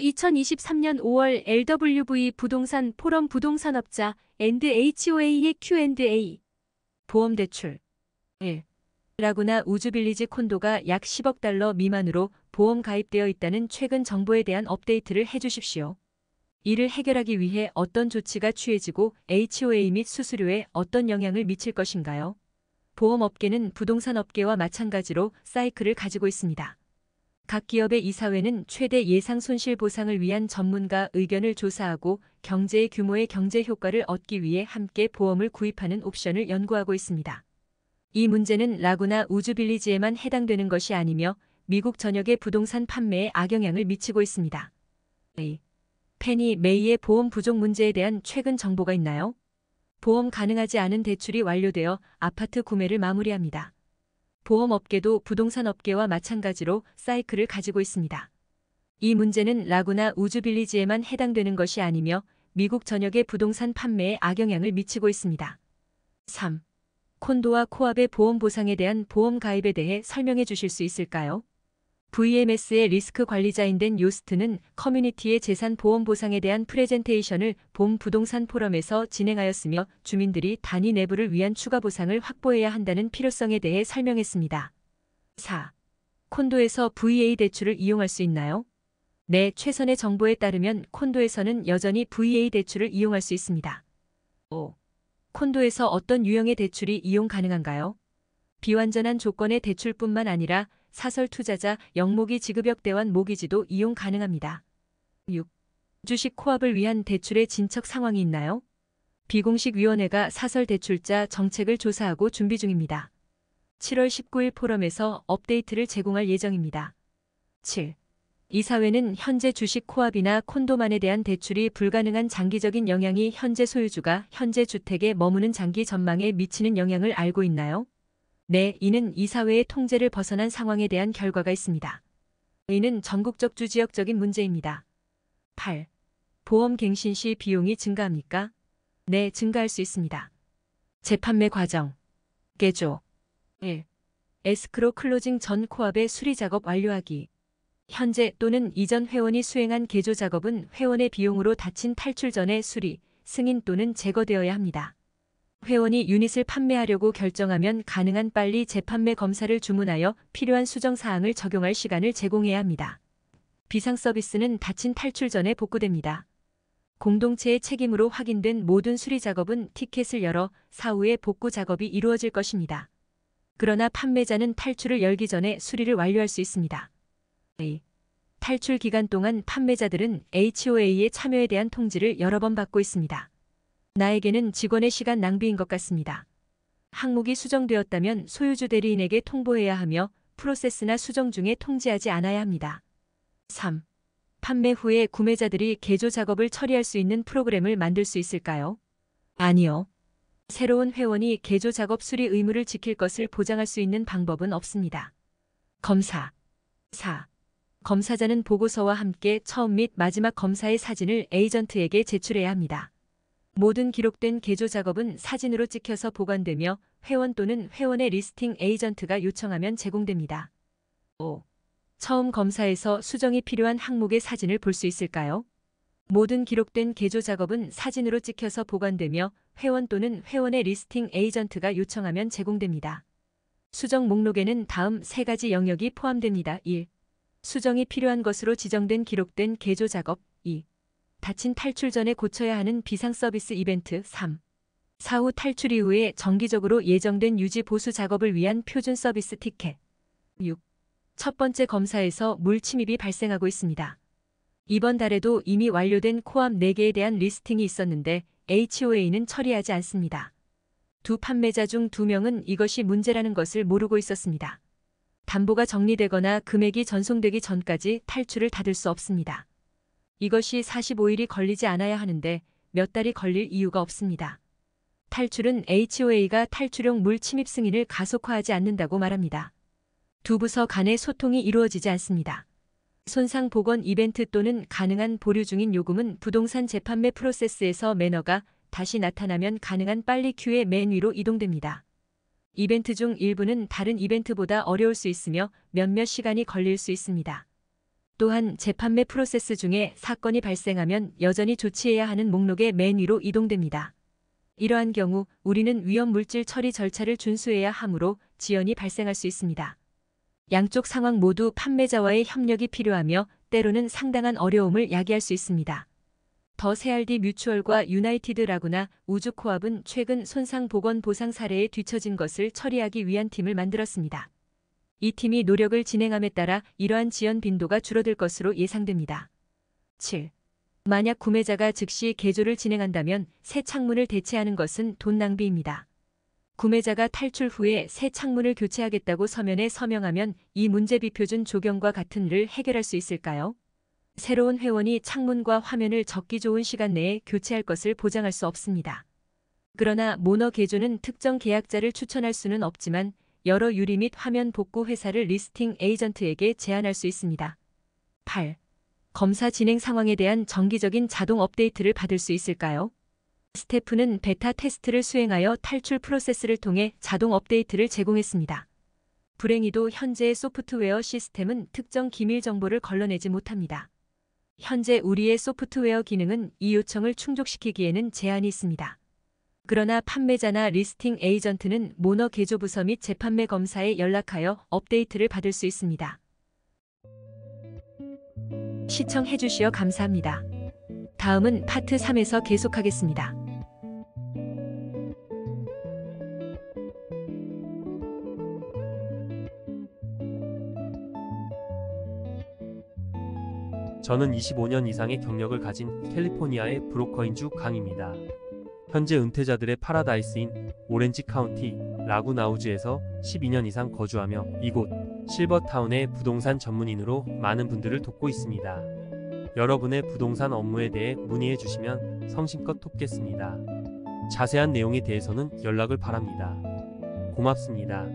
2023년 5월 LWV 부동산 포럼 부동산업자 H.O.A의 Q&A 보험대출 1. 예. 라구나 우주빌리지 콘도가 약 10억 달러 미만으로 보험 가입되어 있다는 최근 정보에 대한 업데이트를 해주십시오. 이를 해결하기 위해 어떤 조치가 취해지고 HOA 및 수수료에 어떤 영향을 미칠 것인가요? 보험업계는 부동산업계와 마찬가지로 사이클을 가지고 있습니다. 각 기업의 이사회는 최대 예상 손실 보상을 위한 전문가 의견을 조사하고 경제의 규모의 경제 효과를 얻기 위해 함께 보험을 구입하는 옵션을 연구하고 있습니다. 이 문제는 라구나 우주빌리지에만 해당되는 것이 아니며 미국 전역의 부동산 판매에 악영향을 미치고 있습니다. 페이 메이의 보험 부족 문제에 대한 최근 정보가 있나요? 보험 가능하지 않은 대출이 완료되어 아파트 구매를 마무리합니다. 보험업계도 부동산업계와 마찬가지로 사이클을 가지고 있습니다. 이 문제는 라구나 우주빌리지에만 해당되는 것이 아니며 미국 전역의 부동산 판매에 악영향을 미치고 있습니다. 3. 콘도와 코압의 보험 보상에 대한 보험 가입에 대해 설명해 주실 수 있을까요? VMS의 리스크 관리자인 된 요스트는 커뮤니티의 재산 보험 보상에 대한 프레젠테이션을 봄 부동산 포럼에서 진행하였으며 주민들이 단위 내부를 위한 추가 보상을 확보해야 한다는 필요성에 대해 설명했습니다. 4. 콘도에서 VA 대출을 이용할 수 있나요? 네, 최선의 정보에 따르면 콘도에서는 여전히 VA 대출을 이용할 수 있습니다. 5. 콘도에서 어떤 유형의 대출이 이용 가능한가요? 비완전한 조건의 대출뿐만 아니라 사설 투자자 영모기 지급역 대환 모기지도 이용 가능합니다. 6. 주식 코업을 위한 대출의 진척 상황이 있나요? 비공식 위원회가 사설 대출자 정책을 조사하고 준비 중입니다. 7월 19일 포럼에서 업데이트를 제공할 예정입니다. 7. 이사회는 현재 주식 코합이나 콘도만에 대한 대출이 불가능한 장기적인 영향이 현재 소유주가 현재 주택에 머무는 장기 전망에 미치는 영향을 알고 있나요? 네, 이는 이사회의 통제를 벗어난 상황에 대한 결과가 있습니다. 이는 전국적 주지역적인 문제입니다. 8. 보험 갱신 시 비용이 증가합니까? 네, 증가할 수 있습니다. 재판매 과정 개조 1. 에스크로 클로징 전 코합의 수리 작업 완료하기 현재 또는 이전 회원이 수행한 개조 작업은 회원의 비용으로 다친 탈출 전에 수리, 승인 또는 제거되어야 합니다. 회원이 유닛을 판매하려고 결정하면 가능한 빨리 재판매 검사를 주문하여 필요한 수정사항을 적용할 시간을 제공해야 합니다. 비상 서비스는 닫힌 탈출 전에 복구됩니다. 공동체의 책임으로 확인된 모든 수리 작업은 티켓을 열어 사후에 복구 작업이 이루어질 것입니다. 그러나 판매자는 탈출을 열기 전에 수리를 완료할 수 있습니다. A. 네. 탈출 기간 동안 판매자들은 HOA의 참여에 대한 통지를 여러 번 받고 있습니다. 나에게는 직원의 시간 낭비인 것 같습니다. 항목이 수정되었다면 소유주 대리인에게 통보해야 하며 프로세스나 수정 중에 통지하지 않아야 합니다. 3. 판매 후에 구매자들이 개조 작업을 처리할 수 있는 프로그램을 만들 수 있을까요? 아니요. 새로운 회원이 개조 작업 수리 의무를 지킬 것을 보장할 수 있는 방법은 없습니다. 검사 4. 검사자는 보고서와 함께 처음 및 마지막 검사의 사진을 에이전트에게 제출해야 합니다. 모든 기록된 개조 작업은 사진으로 찍혀서 보관되며 회원 또는 회원의 리스팅 에이전트가 요청하면 제공됩니다. 5. 처음 검사에서 수정이 필요한 항목의 사진을 볼 수 있을까요? 모든 기록된 개조 작업은 사진으로 찍혀서 보관되며 회원 또는 회원의 리스팅 에이전트가 요청하면 제공됩니다. 수정 목록에는 다음 세 가지 영역이 포함됩니다. 1. 수정이 필요한 것으로 지정된 기록된 개조 작업 다친 탈출 전에 고쳐야 하는 비상 서비스 이벤트 3. 사후 탈출 이후에 정기적으로 예정된 유지 보수 작업을 위한 표준 서비스 티켓. 6. 첫 번째 검사에서 물 침입이 발생하고 있습니다. 이번 달에도 이미 완료된 코암 4개에 대한 리스팅이 있었는데 HOA는 처리하지 않습니다. 두 판매자 중 두 명은 이것이 문제라는 것을 모르고 있었습니다. 담보가 정리되거나 금액이 전송되기 전까지 탈출을 닫을 수 없습니다. 이것이 45일이 걸리지 않아야 하는데 몇 달이 걸릴 이유가 없습니다. 탈출은 HOA가 탈출용 물 침입 승인을 가속화하지 않는다고 말합니다. 두 부서 간의 소통이 이루어지지 않습니다. 손상 복원 이벤트 또는 가능한 보류 중인 요금은 부동산 재판매 프로세스에서 매너가 다시 나타나면 가능한 빨리 큐의 맨 위로 이동됩니다. 이벤트 중 일부는 다른 이벤트보다 어려울 수 있으며 몇몇 시간이 걸릴 수 있습니다. 또한 재판매 프로세스 중에 사건이 발생하면 여전히 조치해야 하는 목록의 맨 위로 이동됩니다. 이러한 경우 우리는 위험물질 처리 절차를 준수해야 하므로 지연이 발생할 수 있습니다. 양쪽 상황 모두 판매자와의 협력이 필요하며 때로는 상당한 어려움을 야기할 수 있습니다. 더 세알디 뮤추얼과 유나이티드 라구나 우주코합은 최근 손상 보건 보상 사례에 뒤처진 것을 처리하기 위한 팀을 만들었습니다. 이 팀이 노력을 진행함에 따라 이러한 지연 빈도가 줄어들 것으로 예상됩니다. 7. 만약 구매자가 즉시 개조를 진행한다면 새 창문을 대체하는 것은 돈 낭비입니다. 구매자가 탈출 후에 새 창문을 교체하겠다고 서면에 서명하면 이 문제비 표준 조경과 같은 일을 해결할 수 있을까요? 새로운 회원이 창문과 화면을 적기 좋은 시간 내에 교체할 것을 보장할 수 없습니다. 그러나 모너 개조는 특정 계약자를 추천할 수는 없지만 여러 유리 및 화면 복구 회사를 리스팅 에이전트에게 제안할 수 있습니다. 8. 검사 진행 상황에 대한 정기적인 자동 업데이트를 받을 수 있을까요? 스태프는 베타 테스트를 수행하여 탈출 프로세스를 통해 자동 업데이트를 제공했습니다. 불행히도 현재의 소프트웨어 시스템은 특정 기밀 정보를 걸러내지 못합니다. 현재 우리의 소프트웨어 기능은 이 요청을 충족시키기에는 제한이 있습니다. 그러나 판매자나 리스팅 에이전트는 모너 개조부서 및 재판매 검사에 연락하여 업데이트를 받을 수 있습니다. 시청해 주시어 감사합니다. 다음은 파트 3에서 계속하겠습니다. 저는 25년 이상의 경력을 가진 캘리포니아의 브로커인 주 강입니다. 현재 은퇴자들의 파라다이스인 오렌지 카운티 라구나우즈에서 12년 이상 거주하며 이곳 실버타운의 부동산 전문인으로 많은 분들을 돕고 있습니다. 여러분의 부동산 업무에 대해 문의해 주시면 성심껏 돕겠습니다. 자세한 내용에 대해서는 연락을 바랍니다. 고맙습니다.